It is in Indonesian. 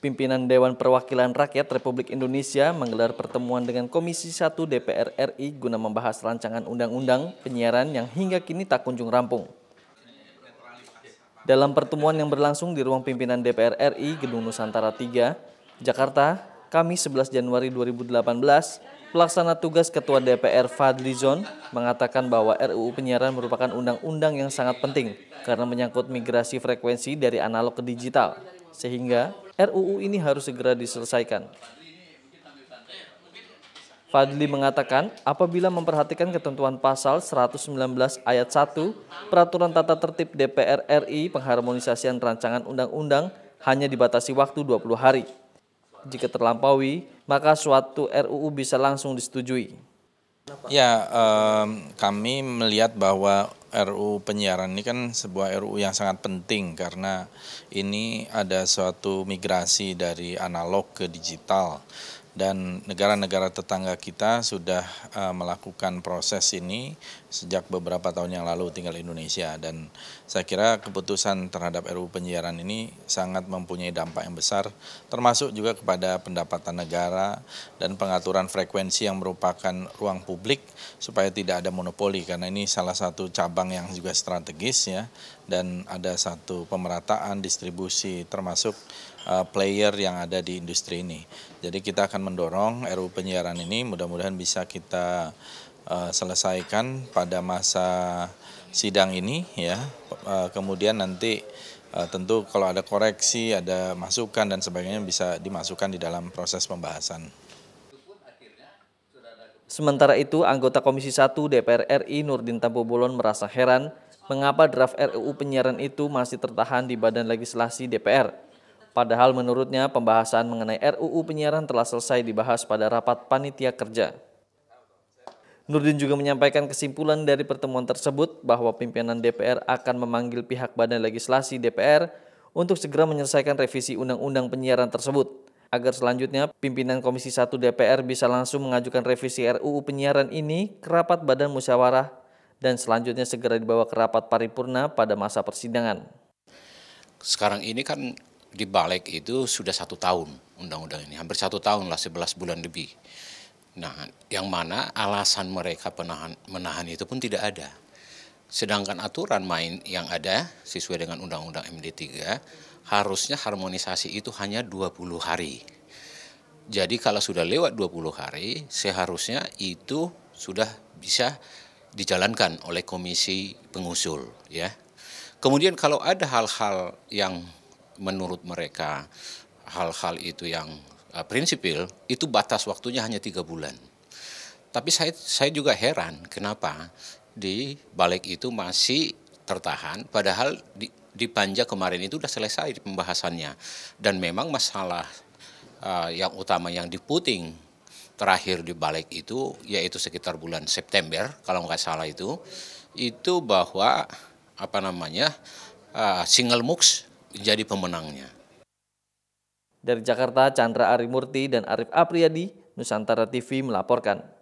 Pimpinan Dewan Perwakilan Rakyat Republik Indonesia menggelar pertemuan dengan Komisi 1 DPR RI guna membahas rancangan undang-undang penyiaran yang hingga kini tak kunjung rampung. Dalam pertemuan yang berlangsung di ruang pimpinan DPR RI Gedung Nusantara 3, Jakarta, Kamis 11 Januari 2018, pelaksana tugas Ketua DPR Fadli Zon mengatakan bahwa RUU penyiaran merupakan undang-undang yang sangat penting karena menyangkut migrasi frekuensi dari analog ke digital. Sehingga RUU ini harus segera diselesaikan. Fadli mengatakan, apabila memperhatikan ketentuan pasal 119 ayat 1 Peraturan Tata Tertib DPR RI pengharmonisasian rancangan undang-undang hanya dibatasi waktu 20 hari. Jika terlampaui, maka suatu RUU bisa langsung disetujui. Ya, um, kami melihat bahwa RU penyiaran ini kan sebuah RU yang sangat penting karena ini ada suatu migrasi dari analog ke digital dan negara-negara tetangga kita sudah uh, melakukan proses ini sejak beberapa tahun yang lalu tinggal Indonesia dan saya kira keputusan terhadap RU penyiaran ini sangat mempunyai dampak yang besar termasuk juga kepada pendapatan negara dan pengaturan frekuensi yang merupakan ruang publik supaya tidak ada monopoli karena ini salah satu cabang yang juga strategis ya dan ada satu pemerataan distribusi termasuk Eh, player yang ada di industri ini. Jadi kita akan mendorong RU penyiaran ini mudah-mudahan bisa kita eh, selesaikan pada masa sidang ini ya. Eh, kemudian nanti tentu kalau ada koreksi, ada masukan dan sebagainya bisa dimasukkan di dalam proses pembahasan. Sementara itu, anggota Komisi 1 DPR RI Nurdin Tampobolon merasa heran mengapa draft RUU penyiaran itu masih tertahan di Badan Legislasi DPR Padahal menurutnya pembahasan mengenai RUU penyiaran telah selesai dibahas pada rapat panitia kerja. Nurdin juga menyampaikan kesimpulan dari pertemuan tersebut bahwa pimpinan DPR akan memanggil pihak Badan Legislasi DPR untuk segera menyelesaikan revisi undang-undang penyiaran tersebut agar selanjutnya pimpinan Komisi 1 DPR bisa langsung mengajukan revisi RUU penyiaran ini ke rapat Badan Musyawarah dan selanjutnya segera dibawa ke rapat paripurna pada masa persidangan. Sekarang ini kan di balik itu sudah satu tahun undang-undang ini, hampir satu tahun lah, 11 bulan lebih. Nah, yang mana alasan mereka penahan, menahan itu pun tidak ada. Sedangkan aturan main yang ada sesuai dengan Undang-Undang MD3 harusnya harmonisasi itu hanya 20 hari. Jadi kalau sudah lewat 20 hari seharusnya itu sudah bisa dijalankan oleh komisi pengusul ya. Kemudian kalau ada hal-hal yang menurut mereka hal-hal itu yang uh, prinsipil itu batas waktunya hanya tiga bulan. Tapi saya saya juga heran kenapa di balik itu masih tertahan padahal di, di Panja kemarin itu sudah selesai pembahasannya dan memang masalah uh, yang utama yang diputing terakhir di balik itu yaitu sekitar bulan September kalau nggak salah itu itu bahwa apa namanya uh, single mux jadi pemenangnya. Dari Jakarta, Chandra Arimurti dan Arif Apriyadi, Nusantara TV melaporkan.